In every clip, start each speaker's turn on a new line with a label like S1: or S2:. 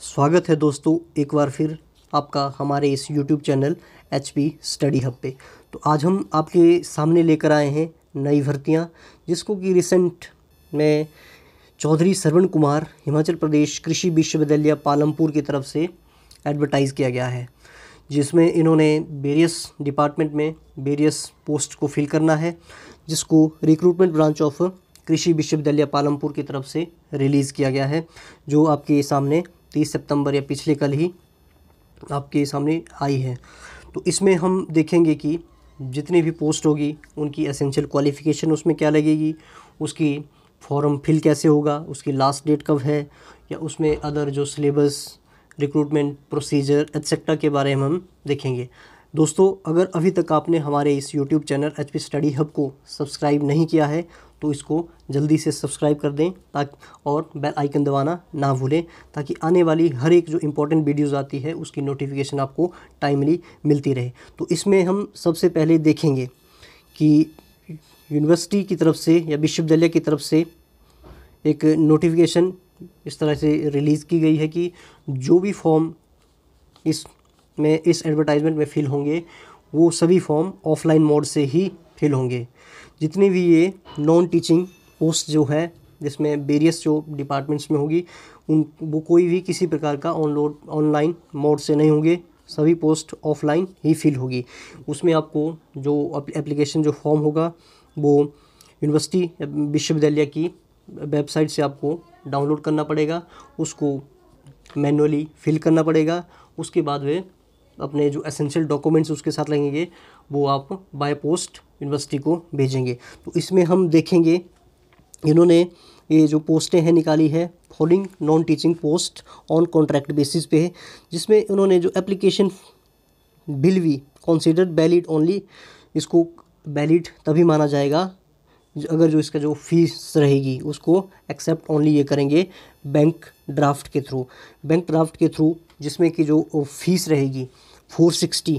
S1: स्वागत है दोस्तों एक बार फिर आपका हमारे इस YouTube channel H P study hub पे तो आज हम आपके सामने लेकर आए हैं नई भर्तियाँ जिसको कि रिसेंट में चौधरी सरवण कुमार हिमाचल प्रदेश कृषि विश्वविद्यालय पालमपुर की तरफ से एडवर्टाइज़ किया गया है जिसमें इन्होंने वेरियस डिपार्टमेंट में वेरियस पोस्ट को फिल करना है जिसको रिक्रूटमेंट ब्रांच ऑफ कृषि विश्वविद्यालय पालमपुर की तरफ से रिलीज़ किया गया है जो आपके सामने तीस सितंबर या पिछले कल ही आपके सामने आई है तो इसमें हम देखेंगे कि जितनी भी पोस्ट होगी उनकी एसेंशियल क्वालिफ़िकेशन उसमें क्या लगेगी उसकी फॉर्म फिल कैसे होगा उसकी लास्ट डेट कब है या उसमें अदर जो सिलेबस रिक्रूटमेंट प्रोसीजर एक्सेट्रा के बारे में हम देखेंगे दोस्तों अगर अभी तक आपने हमारे इस YouTube channel H study hub को सब्सक्राइब नहीं किया है तो इसको जल्दी से सब्सक्राइब कर दें ताकि और बेल आइकन दबाना ना भूलें ताकि आने वाली हर एक जो इम्पोर्टेंट वीडियोस आती है उसकी नोटिफिकेशन आपको टाइमली मिलती रहे तो इसमें हम सबसे पहले देखेंगे कि यूनिवर्सिटी की तरफ से या विश्वविद्यालय की तरफ से एक नोटिफिकेशन इस तरह से रिलीज़ की गई है कि जो भी फॉर्म इस में इस एडवर्टाइजमेंट में फिल होंगे वो सभी फॉर्म ऑफलाइन मोड से ही फिल होंगे जितनी भी ये नॉन टीचिंग पोस्ट जो है जिसमें वेरियस जो डिपार्टमेंट्स में होगी उन वो कोई भी किसी प्रकार का ऑनलोड ऑनलाइन मोड से नहीं होंगे सभी पोस्ट ऑफलाइन ही फिल होगी उसमें आपको जो एप्लीकेशन जो फॉर्म होगा वो यूनिवर्सिटी विश्वविद्यालय की वेबसाइट से आपको डाउनलोड करना पड़ेगा उसको मैनुअली फिल करना पड़ेगा उसके बाद वे अपने जो एसेंशियल डॉक्यूमेंट्स उसके साथ लगेंगे वो आप बाय पोस्ट यूनिवर्सिटी को भेजेंगे तो इसमें हम देखेंगे इन्होंने ये जो पोस्टें हैं निकाली है following non teaching post on contract basis पे है जिसमें इन्होंने जो एप्लीकेशन बिल भी कॉन्सिडर वैलिड ओनली इसको वैलिड तभी माना जाएगा अगर जो इसका जो फीस रहेगी उसको एक्सेप्ट ओनली ये करेंगे बैंक ड्राफ्ट के थ्रू बैंक ड्राफ्ट के थ्रू जिसमें कि जो फीस रहेगी four sixty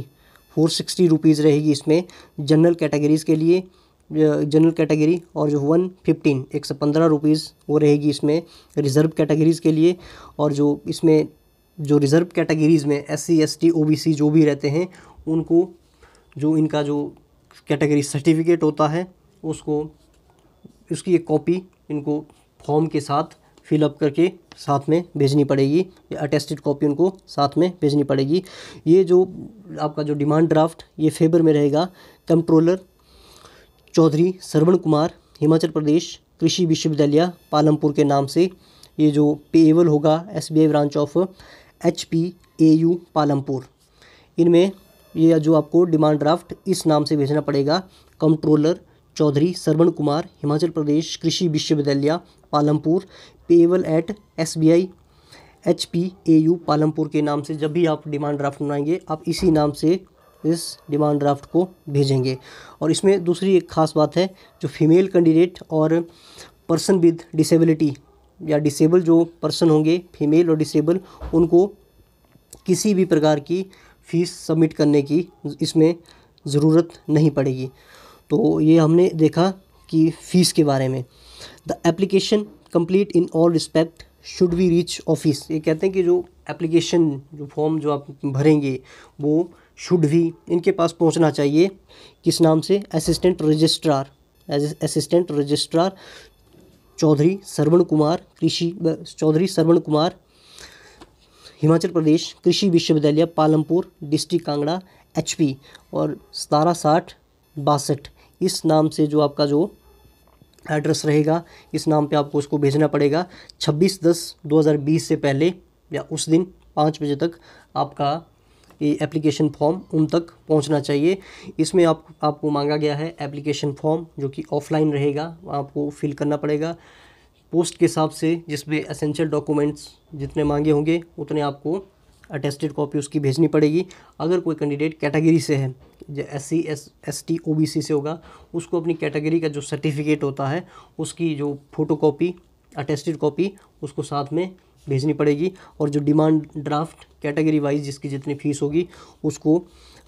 S1: four sixty rupees रहेगी इसमें जनरल कैटेगरीज़ के लिए जनरल कैटेगरी और जो वन फिफ्टीन एक सौ पंद्रह रुपीज़ वो रहेगी इसमें रिज़र्व कैटेगरीज़ के लिए और जो इसमें जो रिज़र्व कैटेगरीज़ में S C S T O B C जो भी रहते हैं उनको जो इनका जो कैटेगरी सर्टिफिकेट होता है उसको उसकी एक कॉपी इनको फॉर्म के साथ फिलअप करके साथ में भेजनी पड़ेगी या अटेस्टेड कॉपी उनको साथ में भेजनी पड़ेगी ये जो आपका जो डिमांड ड्राफ्ट ये फेबर में रहेगा कंट्रोलर चौधरी श्रवण कुमार हिमाचल प्रदेश कृषि विश्वविद्यालय पालमपुर के नाम से ये जो पेएबल होगा S branch of H P A U Palampur इनमें ये जो आपको डिमांड ड्राफ्ट इस नाम से भेजना पड़ेगा कंट्रोलर चौधरी श्रवण कुमार हिमाचल प्रदेश कृषि विश्वविद्यालय Palampur payable at S B I H P A U Palampur के नाम से जब भी आप डिमांड ड्राफ्ट बनाएंगे आप इसी नाम से इस डिमांड ड्राफ्ट को भेजेंगे और इसमें दूसरी एक खास बात है जो फीमेल कैंडिडेट और पर्सन विद डिसेबिलिटी या डिसेबल जो पर्सन होंगे फीमेल और डिसेबल उनको किसी भी प्रकार की फ़ीस सबमिट करने की इसमें ज़रूरत नहीं पड़ेगी तो ये हमने देखा कि फ़ीस के बारे में the application complete in all respect should we reach office ये कहते हैं कि जो एप्लीकेशन जो फॉर्म जो आप भरेंगे वो शुड भी इनके पास पहुंचना चाहिए किस नाम से assistant registrar assistant registrar Chaudhary Sarwan Kumar Krishi Chaudhary Sarwan Kumar Himachal Pradesh Krishi विश्वविद्यालय पालमपुर डिस्ट्रिक्ट कांगड़ा एचपी और सतारह साठ बासठ इस नाम से जो आपका जो एड्रेस रहेगा इस नाम पे आपको उसको भेजना पड़ेगा 26 दस 2020 से पहले या उस दिन पाँच बजे तक आपका ये एप्लीकेशन फॉर्म उन तक पहुंचना चाहिए इसमें आप आपको मांगा गया है एप्लीकेशन फॉर्म जो कि ऑफलाइन रहेगा आपको फिल करना पड़ेगा पोस्ट के हिसाब से जिसमें असेंशियल डॉक्यूमेंट्स जितने मांगे होंगे उतने आपको अटेस्टेड कॉपी उसकी भेजनी पड़ेगी अगर कोई कैंडिडेट कैटेगरी से है S C S S T O B C से होगा उसको अपनी कैटेगरी का जो सर्टिफिकेट होता है उसकी जो फोटो कापी अटेस्टेड कॉपी उसको साथ में भेजनी पड़ेगी और जो डिमांड ड्राफ्ट कैटेगरी वाइज जिसकी जितनी फीस होगी उसको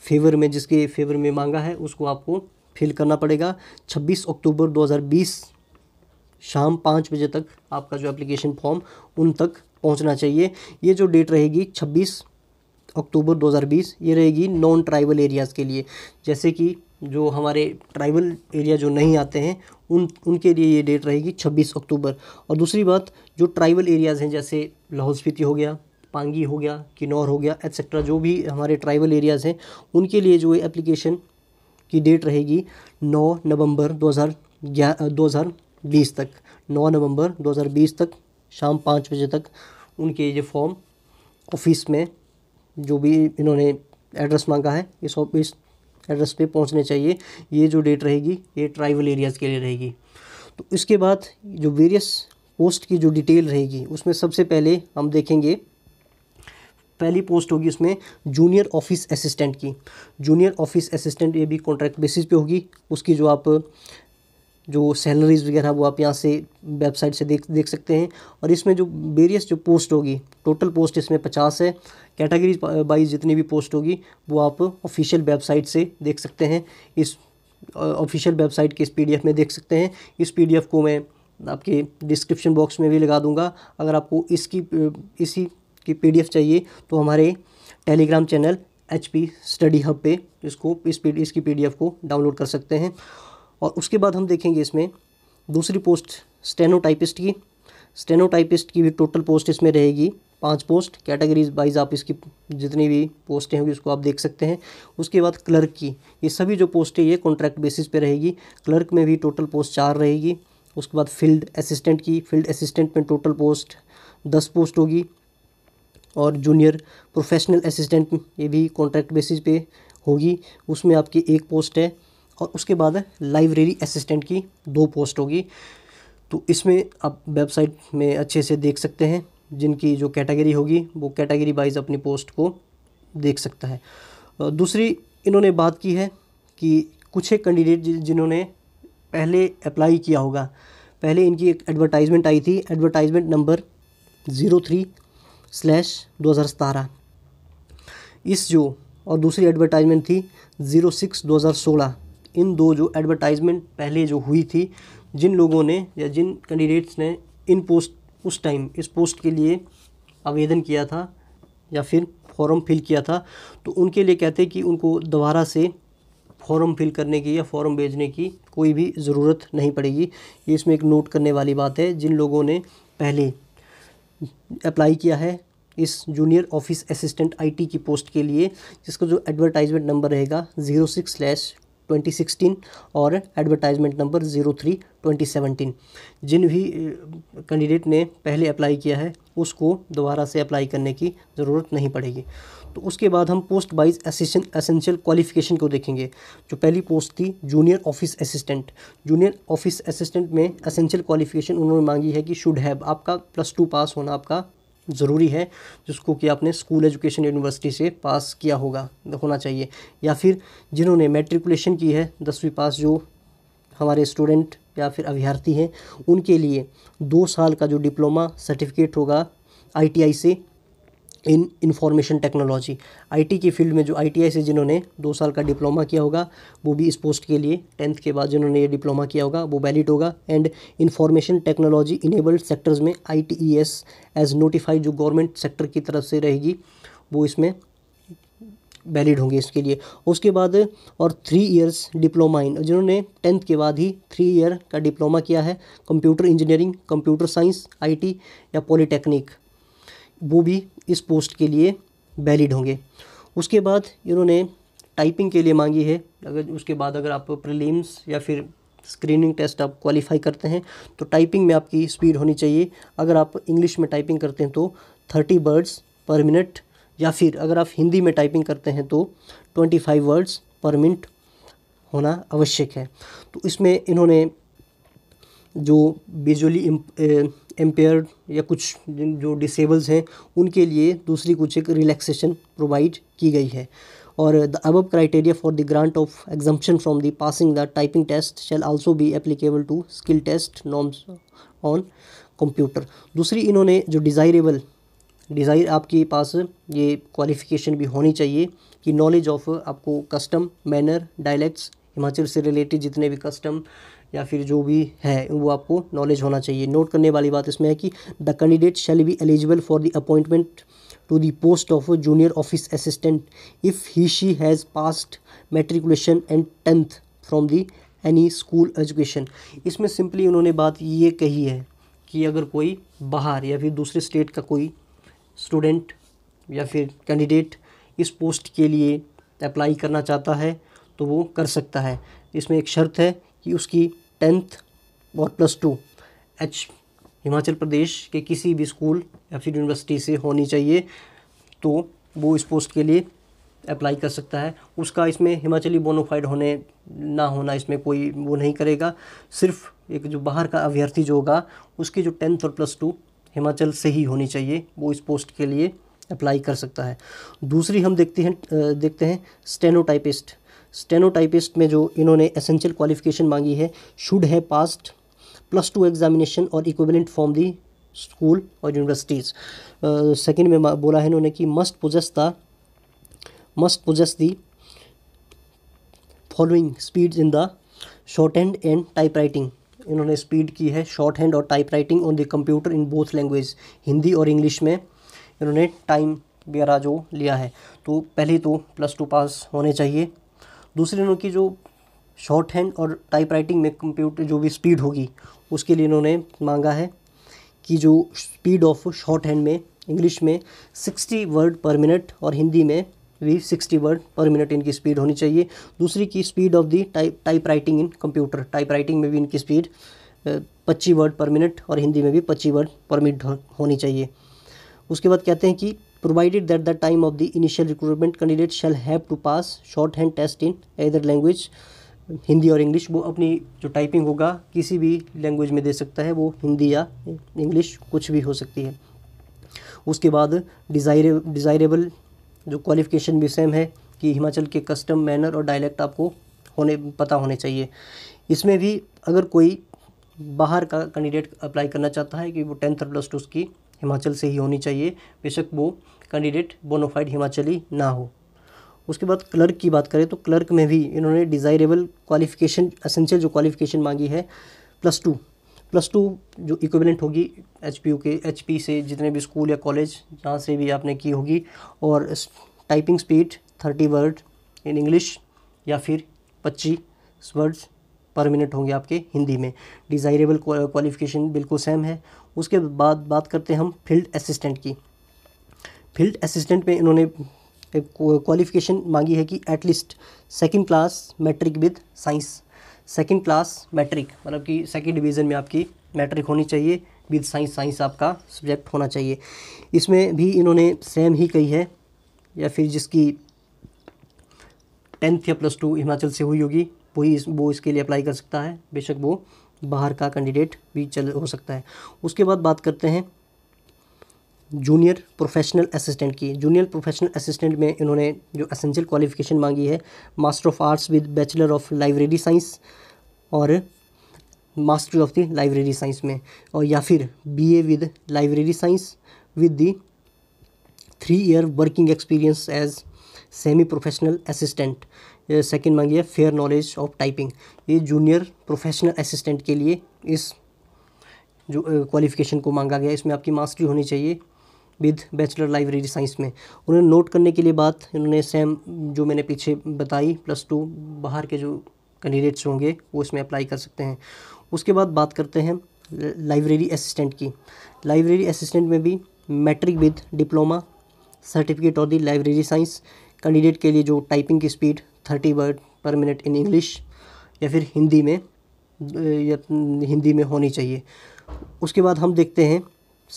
S1: फेवर में जिसके फेवर में मांगा है उसको आपको फिल करना पड़ेगा 26 अक्टूबर 2020 शाम पाँच बजे तक आपका जो एप्लीकेशन फॉर्म उन तक पहुंचना चाहिए ये जो डेट रहेगी छब्बीस अक्टूबर 2020 ये रहेगी नॉन ट्राइबल एरियाज़ के लिए जैसे कि जो हमारे ट्राइबल एरिया जो नहीं आते हैं उन उनके लिए ये डेट रहेगी 26 अक्टूबर और दूसरी बात जो ट्राइबल एरियाज़ हैं जैसे लाहौल स्पीति हो गया पांगी हो गया किन्नौर हो गया एक्सेट्रा जो भी हमारे ट्राइबल एरियाज़ हैं उनके लिए जो एप्लीकेशन की डेट रहेगी नौ दो हज़ार बीस तक नौ नवंबर 2020 तक शाम पाँच बजे तक उनके ये फॉर्म ऑफिस में जो भी इन्होंने एड्रेस मांगा है इस इस एड्रेस पे पहुंचने चाहिए ये जो डेट रहेगी ये ट्राइबल एरियाज़ के लिए रहेगी तो इसके बाद जो वेरियस पोस्ट की जो डिटेल रहेगी उसमें सबसे पहले हम देखेंगे पहली पोस्ट होगी उसमें जूनियर ऑफिस असिस्टेंट की जूनियर ऑफिस असिस्टेंट ये भी कॉन्ट्रैक्ट बेसिस पे होगी उसकी जो आप जो सैलरीज़ वगैरह वो आप यहाँ से वेबसाइट से देख देख सकते हैं और इसमें जो वेरियस जो पोस्ट होगी टोटल पोस्ट इसमें पचास है कैटेगरी वाइज जितनी भी पोस्ट होगी वो आप ऑफिशियल वेबसाइट से देख सकते हैं इस ऑफिशियल वेबसाइट के इस पी में देख सकते हैं इस पी को मैं आपके डिस्क्रिप्शन बॉक्स में भी लगा दूंगा अगर आपको इसकी इसी की पी चाहिए तो हमारे Telegram channel H P study hub पे इसको इस पी इसकी पी को डाउनलोड कर सकते हैं और उसके बाद हम देखेंगे इसमें दूसरी पोस्ट स्टेनोटाइपिस्ट की स्टेनोटाइपिस्ट की भी टोटल पोस्ट इसमें रहेगी पांच पोस्ट कैटेगरीज वाइज आप इसकी जितनी भी पोस्टें होंगी उसको आप देख सकते हैं उसके बाद क्लर्क की ये सभी जो पोस्टें ये कॉन्ट्रैक्ट बेसिस पे रहेगी क्लर्क में भी टोटल पोस्ट चार रहेगी उसके बाद फील्ड असिस्टेंट की फील्ड असिस्टेंट में टोटल पोस्ट दस पोस्ट होगी और जूनियर प्रोफेशनल असिस्टेंट ये भी कॉन्ट्रैक्ट बेसिस पे होगी उसमें आपकी एक पोस्ट है और उसके बाद है लाइब्रेरी असिस्टेंट की दो पोस्ट होगी तो इसमें आप वेबसाइट में अच्छे से देख सकते हैं जिनकी जो कैटेगरी होगी वो कैटेगरी वाइज अपनी पोस्ट को देख सकता है दूसरी इन्होंने बात की है कि कुछ एक कैंडिडेट जिन्होंने पहले अप्लाई किया होगा पहले इनकी एक एडवर्टाइजमेंट आई थी advertisement number zero three slash दो हज़ार सतारह इस जो और दूसरी एडवर्टाइजमेंट थी ज़ीरो सिक्स दो हज़ार सोलह इन दो जो एडवर्टाइजमेंट पहले जो हुई थी जिन लोगों ने या जिन कैंडिडेट्स ने इन पोस्ट उस टाइम इस पोस्ट के लिए आवेदन किया था या फिर फॉर्म फिल किया था तो उनके लिए कहते कि उनको दोबारा से फॉर्म फिल करने की या फॉर्म भेजने की कोई भी ज़रूरत नहीं पड़ेगी ये इसमें एक नोट करने वाली बात है जिन लोगों ने पहले अप्लाई किया है इस जूनियर ऑफिस असिस्टेंट आईटी की पोस्ट के लिए जिसका जो एडवर्टाइजमेंट नंबर रहेगा zero six slash twenty sixteen और advertisement number zero three twenty seventeen जिन भी कैंडिडेट ने पहले अप्लाई किया है उसको दोबारा से अप्लाई करने की ज़रूरत नहीं पड़ेगी तो उसके बाद हम पोस्ट वाइज असेंशियल क्वालिफिकेशन को देखेंगे जो पहली पोस्ट थी junior office assistant junior office assistant में असेंशियल क्वालिफिकेशन उन्होंने मांगी है कि शुड हैव आपका प्लस टू पास होना आपका ज़रूरी है जिसको कि आपने स्कूल एजुकेशन यूनिवर्सिटी से पास किया होगा होना चाहिए या फिर जिन्होंने मेट्रिकुलेशन की है दसवीं पास जो हमारे स्टूडेंट या फिर अभ्यर्थी हैं उनके लिए दो साल का जो डिप्लोमा सर्टिफिकेट होगा आईटीआई से इन इंफॉर्मेशन टेक्नोलॉजी आईटी की फील्ड में जो आईटीआई से जिन्होंने दो साल का डिप्लोमा किया होगा वो भी इस पोस्ट के लिए टेंथ के बाद जिन्होंने ये डिप्लोमा किया होगा वो वैलिड होगा and information technology enabled sectors में I T S as notified जो गवर्नमेंट सेक्टर की तरफ से रहेगी वो इसमें वैलिड होंगे इसके लिए उसके बाद और थ्री इयर्स डिप्लोमा इन जिन्होंने टेंथ के बाद ही थ्री ईयर का डिप्लोमा किया है computer engineering computer science IT या पॉलिटेक्निक वो भी इस पोस्ट के लिए वैलिड होंगे उसके बाद इन्होंने टाइपिंग के लिए मांगी है अगर उसके बाद अगर आप प्रीलिम्स या फिर स्क्रीनिंग टेस्ट आप क्वालिफाई करते हैं तो टाइपिंग में आपकी स्पीड होनी चाहिए अगर आप इंग्लिश में टाइपिंग करते हैं तो थर्टी वर्ड्स पर मिनट या फिर अगर आप हिंदी में टाइपिंग करते हैं तो twenty five words per minute होना आवश्यक है तो इसमें इन्होंने जो विजुअली एम्पेयर या कुछ जो डिसेबल्स हैं उनके लिए दूसरी कुछ एक रिलैक्सेशन प्रोवाइड की गई है और the above criteria for the grant of exemption from the passing the typing test shall also be applicable to skill test norms on computer दूसरी इन्होंने जो डिज़ायरेबल डिज़ायर आपके पास ये क्वालिफ़िकेशन भी होनी चाहिए कि नॉलेज ऑफ आपको कस्टम मैनर डायलैक्ट्स हिमाचल से रिलेटेड जितने भी कस्टम या फिर जो भी है वो आपको नॉलेज होना चाहिए नोट करने वाली बात इसमें है कि the candidate shall be eligible for the appointment to the post of junior office assistant if he she has passed matriculation and tenth from the any school education इसमें सिंपली उन्होंने बात ये कही है कि अगर कोई बाहर या फिर दूसरे स्टेट का कोई स्टूडेंट या फिर कैंडिडेट इस पोस्ट के लिए अप्लाई करना चाहता है तो वो कर सकता है इसमें एक शर्त है कि उसकी टेंथ और plus two H Himachal Pradesh के किसी भी स्कूल या फिर यूनिवर्सिटी से होनी चाहिए तो वो इस पोस्ट के लिए अप्लाई कर सकता है उसका इसमें हिमाचली बोनोफाइड होने ना होना इसमें कोई वो नहीं करेगा सिर्फ एक जो बाहर का अभ्यर्थी जो होगा उसकी जो टेंथ और प्लस टू हिमाचल से ही होनी चाहिए वो इस पोस्ट के लिए अप्लाई कर सकता है दूसरी हम देखते हैं देखते हैं स्टेनोटाइपिस्ट स्टेनोटाइपिस्ट में जो इन्होंने एसेंशियल क्वालिफिकेशन मांगी है शुड है पास्ट प्लस टू एग्जामिनेशन और इक्विवेलेंट फॉर्म दी स्कूल और यूनिवर्सिटीज़ सेकेंड में बोला है इन्होंने कि must possess the must possess the following speed in the short hand and type writing इन्होंने स्पीड की है शॉर्ट हैंड और type writing on the computer in both language Hindi और इंग्लिश में इन्होंने टाइम वगैरह जो लिया है तो पहले तो प्लस टू पास होने चाहिए दूसरी की जो शॉर्ट हैंड और टाइप राइटिंग में कंप्यूटर जो भी स्पीड होगी उसके लिए इन्होंने मांगा है कि जो स्पीड ऑफ शॉर्ट हैंड में इंग्लिश में सिक्सटी वर्ड पर मिनट और हिंदी में भी सिक्सटी वर्ड पर मिनट इनकी स्पीड होनी चाहिए दूसरी की speed of the type type writing in computer type writing में भी इनकी स्पीड पच्चीस वर्ड पर मिनट और हिंदी में भी पच्चीस वर्ड पर मिनट होनी चाहिए उसके बाद कहते हैं कि provided that the time of the initial recruitment candidate shall have to pass hand test in either language Hindi और इंग्लिश वो अपनी जो टाइपिंग होगा किसी भी लैंग्वेज में दे सकता है वो हिंदी या इंग्लिश कुछ भी हो सकती है उसके बाद डिज़ायरे डिज़ायरेबल जो क्वालिफिकेशन भी सेम है कि हिमाचल के कस्टम मैनर और डायलेक्ट आपको होने पता होने चाहिए इसमें भी अगर कोई बाहर का कैंडिडेट अप्लाई करना चाहता है कि वो टेंथ और प्लस टू उसकी हिमाचल से ही होनी चाहिए बेशक वो कैंडिडेट बोनोफाइड हिमाचली ना हो उसके बाद क्लर्क की बात करें तो क्लर्क में भी इन्होंने डिज़ायरेबल क्वालिफिकेशन असेंशियल जो क्वालिफिकेशन मांगी है प्लस टू प्लस टू जो इक्विवेलेंट होगी एच के एच से जितने भी स्कूल या कॉलेज जहाँ से भी आपने की होगी और typing speed thirty word in English या फिर पच्चीस वर्ड्स पर मिनट होंगे आपके हिंदी में डिज़ायरेबल क्वालिफिकेशन बिल्कुल सेम है उसके बाद बात करते हैं हम फील्ड असिस्टेंट की फील्ड असिस्टेंट में इन्होंने क्वालिफिकेशन मांगी है कि at least second class matric with science second class matric मतलब कि सेकेंड डिवीज़न में आपकी मैट्रिक होनी चाहिए विद साइंस साइंस आपका सब्जेक्ट होना चाहिए इसमें भी इन्होंने सेम ही कही है या फिर जिसकी टेंथ या प्लस टू हिमाचल से हुई होगी वही इस वो इसके लिए अप्लाई कर सकता है बेशक वो बाहर का कैंडिडेट भी चल हो सकता है उसके बाद बात करते हैं जूनियर प्रोफेशनल असिस्टेंट की जूनियर प्रोफेशनल असिस्टेंट में इन्होंने जो असेंशियल क्वालिफिकेशन मांगी है master of arts with bachelor of library science और mastery of the library science में और या फिर BA with library science with the three year working experience as semi professional assistant second मांगी है फेयर नॉलेज ऑफ टाइपिंग ये junior professional assistant के लिए इस जो क्वालिफिकेशन को मांगा गया इसमें आपकी मास्टरी होनी चाहिए विद बैचलर लाइब्रेरी साइंस में उन्होंने नोट करने के लिए बात उन्होंने सेम जो मैंने पीछे बताई प्लस टू बाहर के जो कैंडिडेट्स होंगे वो इसमें अप्लाई कर सकते हैं उसके बाद बात करते हैं लाइब्रेरी असिस्टेंट की लाइब्रेरी असिस्टेंट में भी matric with diploma certificate of the library science candidate के लिए जो टाइपिंग की speed thirty word per minute in English या फिर हिंदी में या हिंदी में होनी चाहिए उसके बाद हम देखते हैं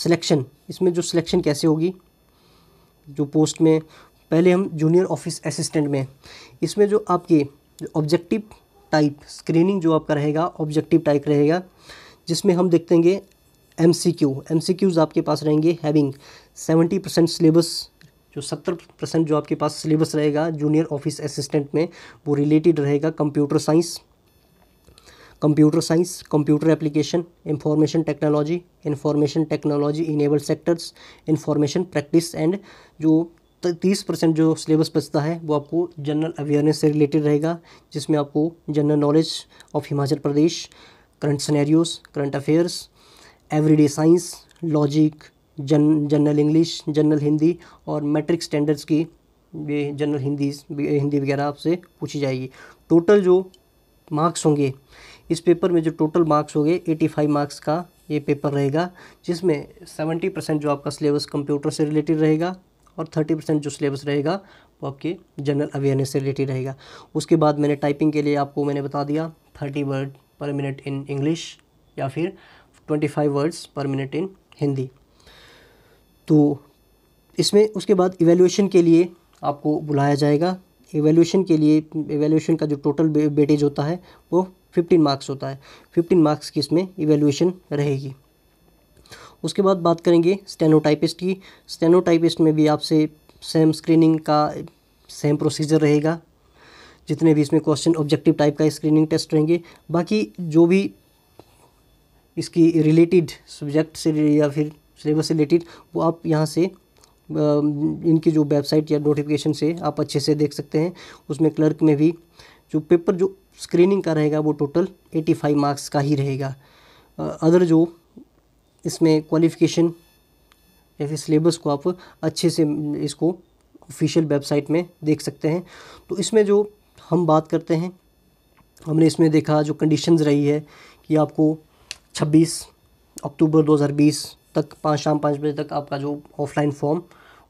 S1: सिलेक्शन इसमें जो सिलेक्शन कैसे होगी जो पोस्ट में पहले हम जूनियर ऑफिस असिस्टेंट में इसमें जो आपके ऑब्जेक्टिव टाइप स्क्रीनिंग जो आपका रहेगा ऑब्जेक्टिव टाइप रहेगा जिसमें हम देखते हैं M C Q M C Qs आपके पास रहेंगे हैविंग सेवेंटी परसेंट सिलेबस जो सत्तर परसेंट जो आपके पास सिलेबस रहेगा जूनियर ऑफिस असिस्टेंट में वो रिलेटेड रहेगा computer science computer science computer application information technology information technology enable sectors information practice and जो तीस परसेंट जो सिलेबस बचता है वो आपको जनरल अवेयरनेस से रिलेटेड रहेगा जिसमें आपको general knowledge of Himachal Pradesh current scenarios current affairs everyday science logic जन जनरल इंग्लिश जनरल हिंदी और मैट्रिक स्टैंडर्ड्स की ये जनरल हिंदी हिंदी वगैरह आपसे पूछी जाएगी टोटल जो मार्क्स होंगे इस पेपर में जो टोटल मार्क्स होंगे एटी फाइव मार्क्स का ये पेपर रहेगा जिसमें सेवेंटी परसेंट जो आपका सिलेबस कंप्यूटर से रिलेटेड रहेगा और थर्टी परसेंट जो सिलेबस रहेगा वो आपके जनरल अवेयरनेस से रिलेटेड रहेगा उसके बाद मैंने टाइपिंग के लिए आपको मैंने बता दिया thirty word per minute in English या फिर twenty five words per minute in Hindi तो इसमें उसके बाद इवेल्यूशन के लिए आपको बुलाया जाएगा इवेल्यूशन के लिए इवेल्यूशन का जो टोटल बेटेज होता है वो फिफ्टीन मार्क्स होता है फिफ्टीन मार्क्स की इसमें इवेल्यूशन रहेगी उसके बाद बात करेंगे स्टेनोटाइपिस्ट की स्टेनोटाइपिस्ट में भी आपसे सेम स्क्रीनिंग का सेम प्रोसीजर रहेगा जितने भी इसमें क्वेश्चन ऑब्जेक्टिव टाइप का स्क्रीनिंग टेस्ट रहेंगे बाकी जो भी इसकी रिलेटेड सब्जेक्ट से या फिर सिलेबस रिलेटेड वो आप यहाँ से इनकी जो वेबसाइट या नोटिफिकेशन से आप अच्छे से देख सकते हैं उसमें क्लर्क में भी जो पेपर जो स्क्रीनिंग का रहेगा वो टोटल 85 मार्क्स का ही रहेगा अदर जो इसमें क्वालिफिकेशन या फिर सिलेबस को आप अच्छे से इसको ऑफिशियल वेबसाइट में देख सकते हैं तो इसमें जो हम बात करते हैं हमने इसमें देखा जो कंडीशंस रही है कि आपको 26 अक्टूबर तक पाँच शाम पाँच बजे तक आपका जो ऑफलाइन फॉर्म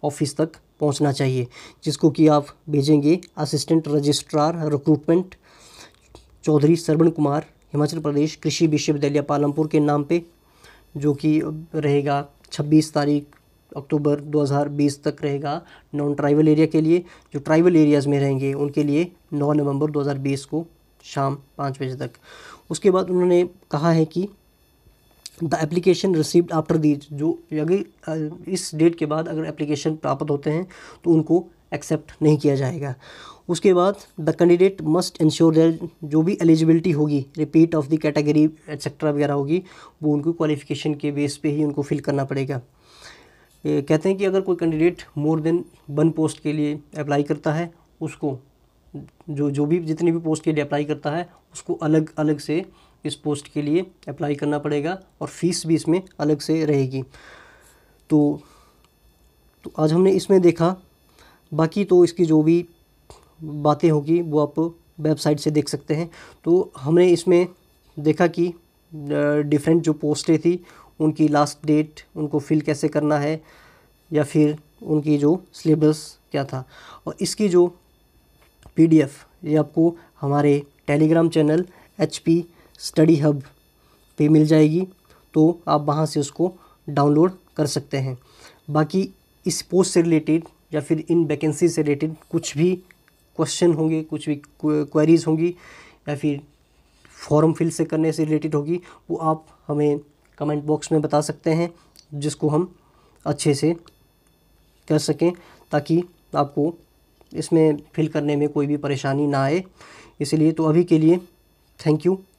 S1: ऑफिस तक पहुंचना चाहिए जिसको कि आप भेजेंगे assistant registrar recruitment Chaudhary Sarwan Kumar Himachal Pradesh Krishi विश्वविद्यालय पालमपुर के नाम पे जो कि रहेगा 26 तारीख अक्टूबर 2020 तक रहेगा नॉन ट्राइबल एरिया के लिए जो ट्राइबल एरियाज़ में रहेंगे उनके लिए 9 नवंबर 2020 को शाम पाँच बजे तक उसके बाद उन्होंने कहा है कि the application received after these जो अगर इस डेट के बाद अगर एप्लीकेशन प्राप्त होते हैं तो उनको एक्सेप्ट नहीं किया जाएगा उसके बाद the candidate must ensure there जो भी एलिजिबिलिटी होगी repeat of the category etcetera वगैरह होगी वो उनको क्वालिफिकेशन के बेस पे ही उनको फिल करना पड़ेगा कहते हैं कि अगर कोई candidate more than one post के लिए अप्लाई करता है उसको जो जो भी जितनी भी पोस्ट के लिए अप्लाई करता है उसको अलग अलग से इस पोस्ट के लिए अप्लाई करना पड़ेगा और फीस भी इसमें अलग से रहेगी तो तो आज हमने इसमें देखा बाकी तो इसकी जो भी बातें होगी वो आप वेबसाइट से देख सकते हैं तो हमने इसमें देखा कि डिफरेंट जो पोस्टें थी उनकी लास्ट डेट उनको फिल कैसे करना है या फिर उनकी जो सिलेबस क्या था और इसकी जो पीडीएफ ये आपको हमारे Telegram channel H P study hub पे मिल जाएगी तो आप वहाँ से उसको डाउनलोड कर सकते हैं बाकी इस पोस्ट से रिलेटेड या फिर इन वैकेंसी से रिलेटेड कुछ भी क्वेश्चन होंगे कुछ भी क्वेरीज होंगी या फिर फॉर्म फिल से करने से रिलेटेड होगी वो आप हमें कमेंट बॉक्स में बता सकते हैं जिसको हम अच्छे से कर सकें ताकि आपको इसमें फिल करने में कोई भी परेशानी ना आए इसलिए तो अभी के लिए थैंक यू